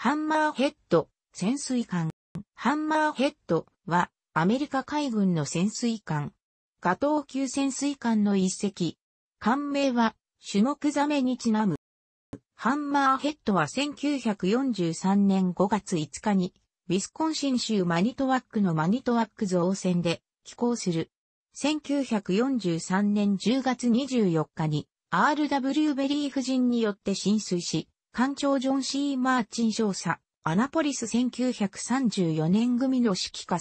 ハンマーヘッド、潜水艦。ハンマーヘッドは、アメリカ海軍の潜水艦。ガトー級潜水艦の一隻。艦名は、種目ザメにちなむ。ハンマーヘッドは1943年5月5日に、ウィスコンシン州マニトワックのマニトワック造船で寄港する。1943年10月24日に RW ベリー夫人によって浸水し、艦長ジョン・シー・マーチン少佐、アナポリス1934年組の指揮下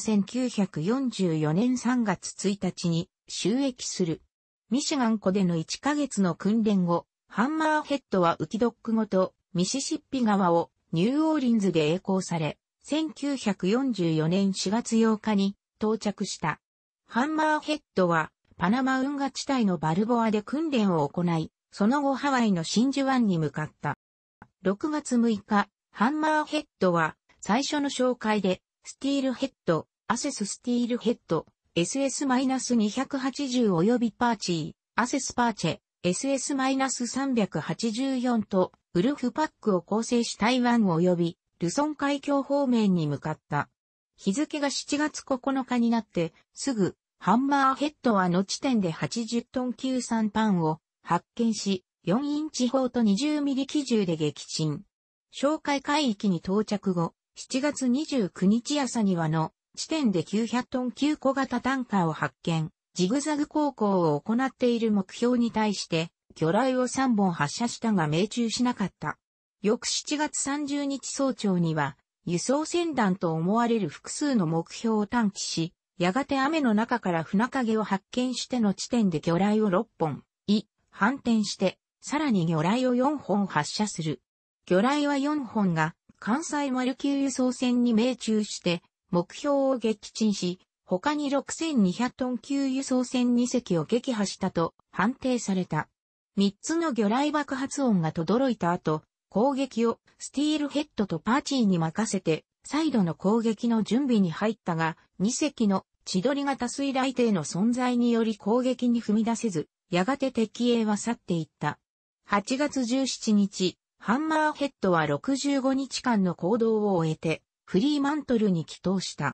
1944年3月1日に収益する。ミシガン湖での1ヶ月の訓練後、ハンマーヘッドはウキドックごとミシシッピ川をニューオーリンズで栄光され、1944年4月8日に到着した。ハンマーヘッドはパナマ運河地帯のバルボアで訓練を行い、その後ハワイの真珠湾に向かった。6月6日、ハンマーヘッドは、最初の紹介で、スティールヘッド、アセススティールヘッド、SS-280 及びパーチー、アセスパーチェ、SS-384 と、ウルフパックを構成し台湾及び、ルソン海峡方面に向かった。日付が7月9日になって、すぐ、ハンマーヘッドはの地点で80トン級3パンを発見し、4インチ砲と20ミリ機銃で撃沈。哨戒海域に到着後、7月29日朝にはの地点で900トン級小型タンカーを発見、ジグザグ航行を行っている目標に対して、魚雷を3本発射したが命中しなかった。翌7月30日早朝には、輸送船団と思われる複数の目標を探知し、やがて雨の中から船影を発見しての地点で魚雷を6本、い、反転して、さらに魚雷を4本発射する。魚雷は4本が関西丸級輸送船に命中して目標を撃沈し、他に6200トン級輸送船2隻を撃破したと判定された。3つの魚雷爆発音が轟いた後、攻撃をスティールヘッドとパーチーに任せて、再度の攻撃の準備に入ったが、2隻の千鳥型水雷艇の存在により攻撃に踏み出せず、やがて敵営は去っていった。8月17日、ハンマーヘッドは65日間の行動を終えて、フリーマントルに帰投した。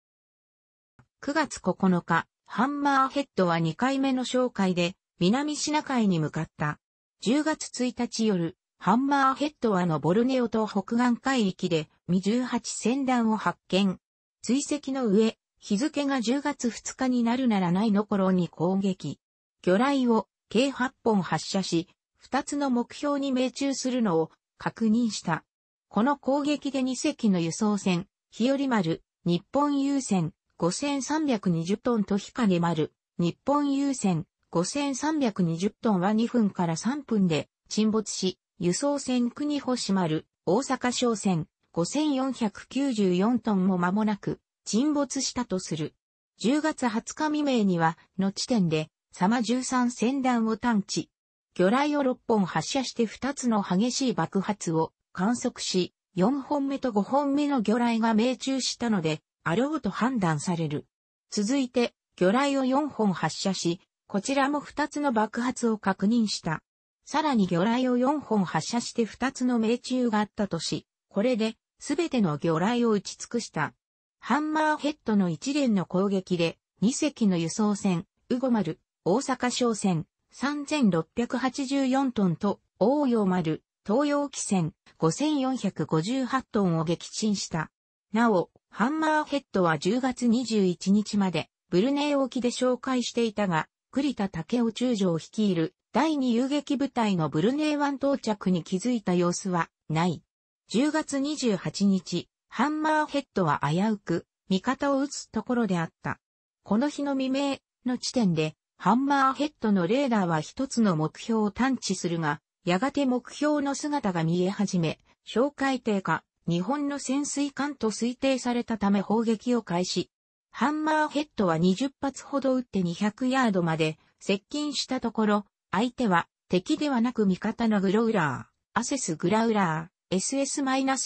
9月9日、ハンマーヘッドは2回目の紹介で、南シナ海に向かった。10月1日夜、ハンマーヘッドはのボルネオ島北岸海域で、未18船団を発見。追跡の上、日付が10月2日になるならないの頃に攻撃。魚雷を計8本発射し、二つの目標に命中するのを確認した。この攻撃で二隻の輸送船、日和丸、日本優先5320トンと日陰丸、日本優先5320トンは2分から3分で沈没し、輸送船国星丸、大阪商船5494トンも間もなく沈没したとする。10月20日未明には、の地点で、様13船団を探知。魚雷を6本発射して2つの激しい爆発を観測し、4本目と5本目の魚雷が命中したので、あろうと判断される。続いて、魚雷を4本発射し、こちらも2つの爆発を確認した。さらに魚雷を4本発射して2つの命中があったとし、これで、すべての魚雷を打ち尽くした。ハンマーヘッドの一連の攻撃で、2隻の輸送船、ウゴル、大阪商船、3684トンと、大洋丸、東洋汽船、5458トンを撃沈した。なお、ハンマーヘッドは10月21日まで、ブルネー沖で紹介していたが、栗田武雄中将率いる第二遊撃部隊のブルネー湾到着に気づいた様子はない。10月28日、ハンマーヘッドは危うく、味方を撃つところであった。この日の未明の地点で、ハンマーヘッドのレーダーは一つの目標を探知するが、やがて目標の姿が見え始め、小海艇か、日本の潜水艦と推定されたため砲撃を開始。ハンマーヘッドは20発ほど撃って200ヤードまで接近したところ、相手は敵ではなく味方のグロウラー、アセスグラウラー、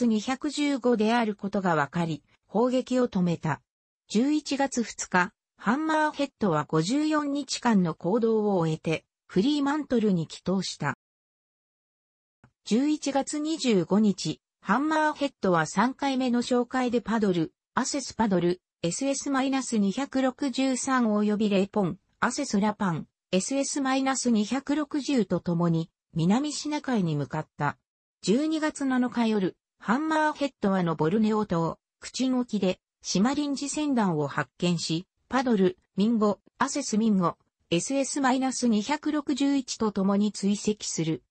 SS-215 であることが分かり、砲撃を止めた。11月2日、ハンマーヘッドは54日間の行動を終えて、フリーマントルに帰投した。11月25日、ハンマーヘッドは3回目の紹介でパドル、アセスパドル、SS-263 及びレイポン、アセスラパン、SS-260 ととに、南シナ海に向かった。12月7日夜、ハンマーヘッドはのボルネオ島、口沖で、シマリンジ船団を発見し、パドル、ミンゴ、アセスミンゴ、SS-261 と共に追跡する。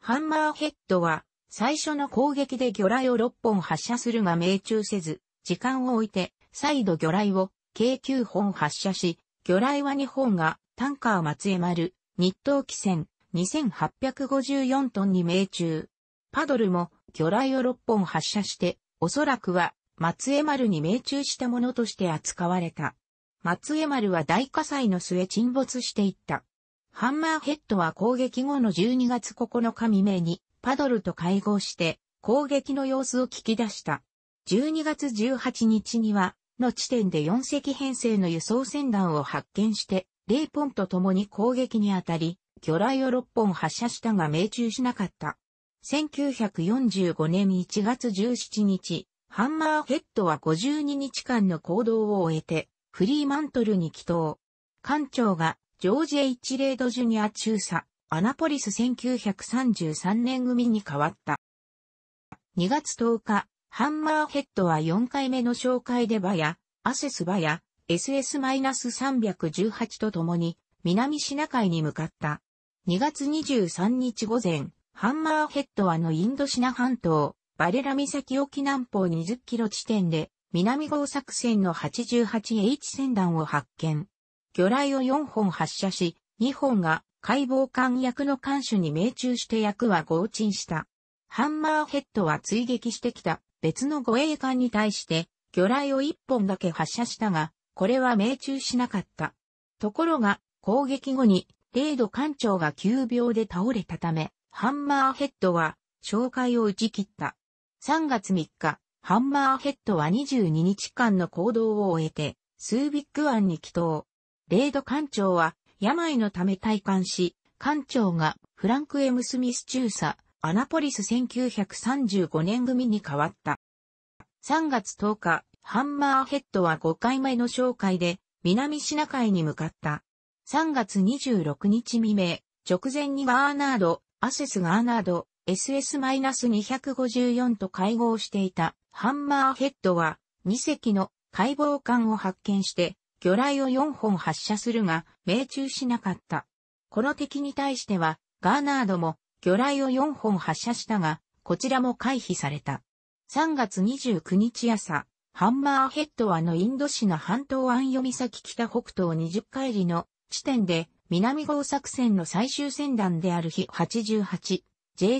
ハンマーヘッドは、最初の攻撃で魚雷を6本発射するが命中せず、時間を置いて、再度魚雷を計9本発射し、魚雷は2本がタンカー松江丸、日東汽船2854トンに命中。パドルも魚雷を6本発射して、おそらくは松江丸に命中したものとして扱われた。松江丸は大火災の末沈没していった。ハンマーヘッドは攻撃後の12月9日未明にパドルと会合して攻撃の様子を聞き出した。12月18日には、の地点で4隻編成の輸送船団を発見して、レイポンと共に攻撃にあたり、魚雷を6本発射したが命中しなかった。1945年1月17日、ハンマーヘッドは52日間の行動を終えて、フリーマントルに帰投。艦長がジョージ・ H・ レード・ジュニア中佐、アナポリス1933年組に変わった。2月10日、ハンマーヘッドは4回目の紹介でバヤ、アセスバヤ、SS-318 と共に、南シナ海に向かった。2月23日午前、ハンマーヘッドはのインドシナ半島、バレラ岬沖南方20キロ地点で、南郷作戦の 88H 船団を発見。魚雷を4本発射し、2本が解剖艦役の艦首に命中して役は合沈した。ハンマーヘッドは追撃してきた別の護衛艦に対して魚雷を1本だけ発射したが、これは命中しなかった。ところが、攻撃後に、レード艦長が急病で倒れたため、ハンマーヘッドは、紹介を打ち切った。3月3日、ハンマーヘッドは22日間の行動を終えて、スービック湾に帰島。レード艦長は、病のため退官し、艦長がフランク・エム・スミス中佐、アナポリス1935年組に変わった。3月10日、ハンマーヘッドは5回目の紹介で、南シナ海に向かった。3月26日未明、直前にガーナード、アセスガーナード、SS-254 と会合していたハンマーヘッドは2隻の解剖艦を発見して魚雷を4本発射するが命中しなかった。この敵に対してはガーナードも魚雷を4本発射したがこちらも回避された。3月29日朝、ハンマーヘッドはのインド市の半島湾読み先北北東20海里の地点で南号作戦の最終船団である日 88J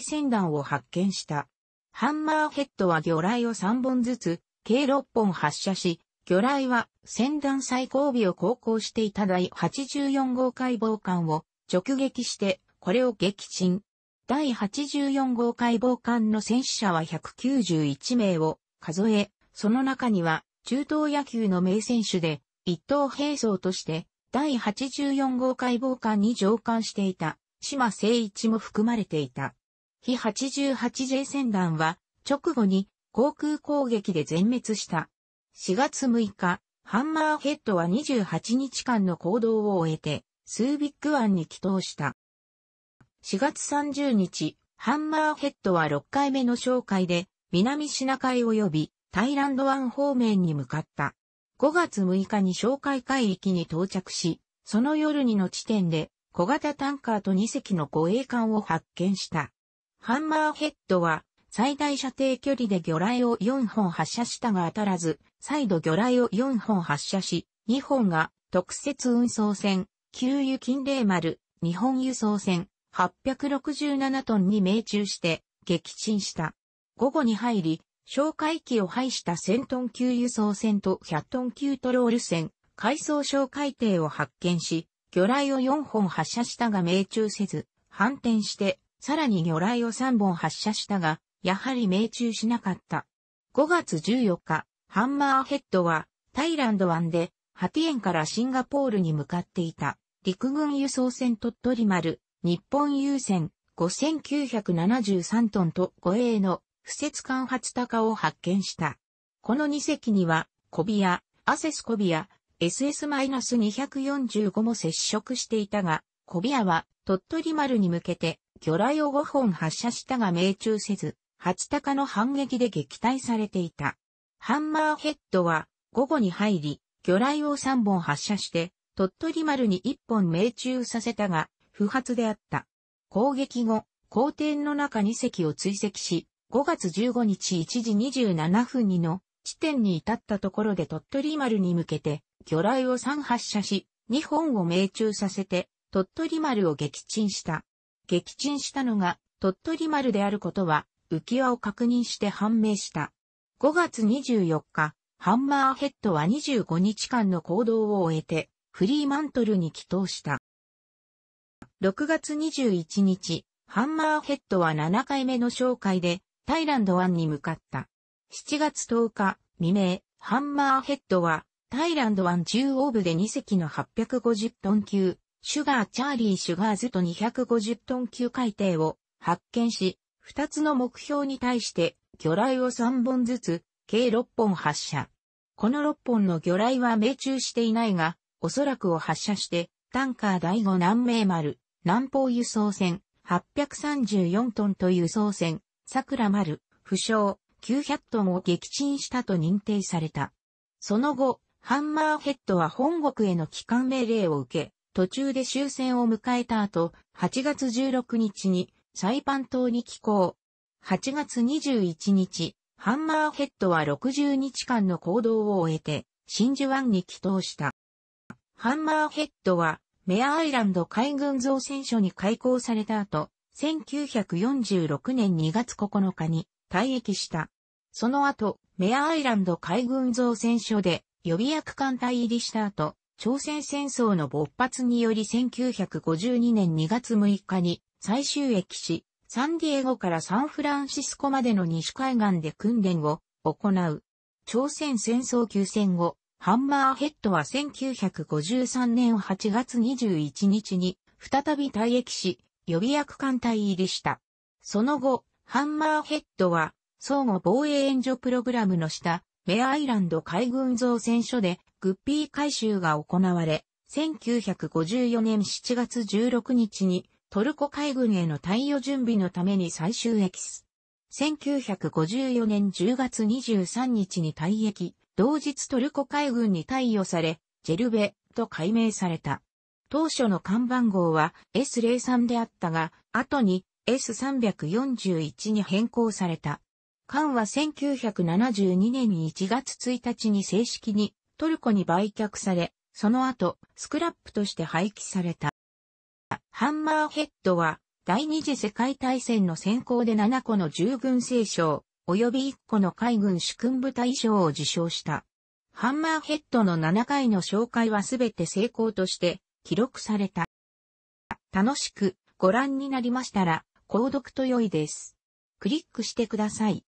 船団を発見した。ハンマーヘッドは魚雷を3本ずつ、計6本発射し、魚雷は船団最後尾を航行していた第84号解剖艦を直撃して、これを撃沈。第84号解剖艦の戦死者は191名を数え、その中には中東野球の名選手で、一等兵装として、第84号解剖艦に乗艦していた、島誠一も含まれていた。非 88J 戦団は直後に航空攻撃で全滅した。4月6日、ハンマーヘッドは28日間の行動を終えて、スービック湾に帰投した。4月30日、ハンマーヘッドは6回目の紹介で、南シナ海及びタイランド湾方面に向かった。5月6日に紹介海域に到着し、その夜にの地点で小型タンカーと2隻の護衛艦を発見した。ハンマーヘッドは、最大射程距離で魚雷を4本発射したが当たらず、再度魚雷を4本発射し、2本が特設運送船、給油金霊丸、日本輸送船、867トンに命中して撃沈した。午後に入り、哨戒機を排した1000トン級輸送船と100トン級トロール船、海藻哨戒艇を発見し、魚雷を4本発射したが命中せず、反転してさらに魚雷を3本発射したが、やはり命中しなかった。5月14日、ハンマーヘッドは、タイランド湾で、ハティエンからシンガポールに向かっていた、陸軍輸送船鳥取丸、日本優船、5973トンと護衛の、不設艦発高を発見した。この2隻には、コビア、アセスコビア、SS-245 も接触していたが、コビアは鳥取丸に向けて魚雷を5本発射したが命中せず、初鷹の反撃で撃退されていた。ハンマーヘッドは午後に入り、魚雷を3本発射して、鳥取丸に1本命中させたが、不発であった。攻撃後、皇帝の中2隻を追跡し、5月15日1時27分にの地点に至ったところで鳥取丸に向けて、魚雷を3発射し、2本を命中させて、鳥取丸を撃沈した。撃沈したのが鳥取丸であることは浮き輪を確認して判明した。5月24日、ハンマーヘッドは25日間の行動を終えてフリーマントルに帰投した。6月21日、ハンマーヘッドは7回目の紹介でタイランド湾に向かった。7月10日未明、ハンマーヘッドはタイランド湾中央部で2隻の850トン級シュガー・チャーリー・シュガーズと250トン級海底を発見し、2つの目標に対して魚雷を3本ずつ、計6本発射。この6本の魚雷は命中していないが、おそらくを発射して、タンカー第5南米丸、南方輸送船、834トンという送船、桜丸、負傷、900トンを撃沈したと認定された。その後、ハンマーヘッドは本国への帰還命令を受け、途中で終戦を迎えた後、8月16日にサイパン島に寄港。8月21日、ハンマーヘッドは60日間の行動を終えて、真珠湾に帰島した。ハンマーヘッドは、メアアイランド海軍造船所に開港された後、1946年2月9日に退役した。その後、メアアイランド海軍造船所で予備役艦隊入りした後、朝鮮戦争の勃発により1952年2月6日に最終駅し、サンディエゴからサンフランシスコまでの西海岸で訓練を行う。朝鮮戦争休戦後、ハンマーヘッドは1953年8月21日に再び退役し、予備役艦隊入りした。その後、ハンマーヘッドは相互防衛援助プログラムの下、メアイランド海軍造船所でグッピー回収が行われ、1954年7月16日にトルコ海軍への対応準備のために最終駅す。1954年10月23日に退役、同日トルコ海軍に対応され、ジェルベと改名された。当初の看板号は S03 であったが、後に S341 に変更された。艦は1972年1月1日に正式にトルコに売却され、その後、スクラップとして廃棄された。ハンマーヘッドは、第二次世界大戦の先行で7個の従軍聖賞、及び1個の海軍主君部隊賞を受賞した。ハンマーヘッドの7回の紹介はすべて成功として記録された。楽しくご覧になりましたら、購読と良いです。クリックしてください。